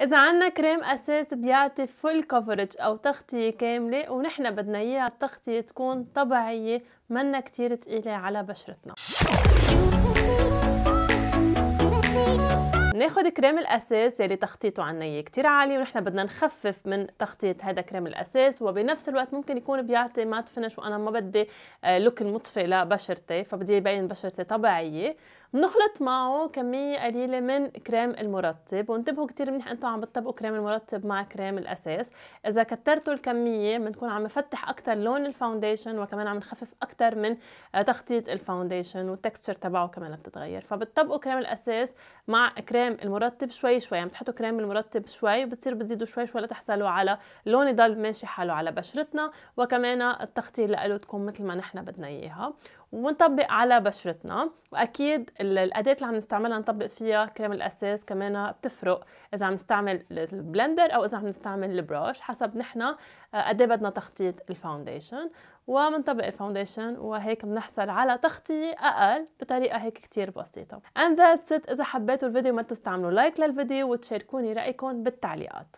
اذا عنا كريم اساس بيعطي فول كفرج او تغطيه كامله ونحن بدنا اياها التغطيه تكون طبيعيه منا كتير تقيله على بشرتنا بناخد كريم الاساس يلي تخطيطه عنا اياه كتير عالي ونحن بدنا نخفف من تخطيط هذا كريم الاساس وبنفس الوقت ممكن يكون بيعطي مات فينش وانا ما بدي لوك آه، المطفي لبشرتي فبدي يبين بشرتي طبيعيه بنخلط معه كميه قليله من كريم المرطب وانتبهوا كتير منيح انتم عم بتطبقوا كريم المرطب مع كريم الاساس اذا كترتوا الكميه بنكون عم نفتح اكثر لون الفاونديشن وكمان عم نخفف اكثر من آه، تخطيط الفاونديشن والتكستشر تبعه كمان بتتغير فبتطبقوا كريم الاساس مع كريم الكريم المرطب شوي شوي عم يعني تحطوا كريم المرطب شوي وبتصير بتزيدوا شوي شوي لتحصلوا على لون يضل ماشي حاله على بشرتنا وكمان التغطيه له تكون مثل ما نحن بدنا اياها ونطبق على بشرتنا واكيد الاداه اللي عم نستعملها نطبق فيها كريم الاساس كمان بتفرق اذا عم نستعمل البلندر او اذا عم نستعمل البروش حسب نحن آه، قد إيه بدنا تخطيط الفاونديشن ومنطبق الفاونديشن وهيك بنحصل على تغطيه اقل بطريقه هيك كتير بسيطه and that's it اذا حبيتوا الفيديو ما تنسوا تستعملوا لايك للفيديو وتشاركوني رأيكم بالتعليقات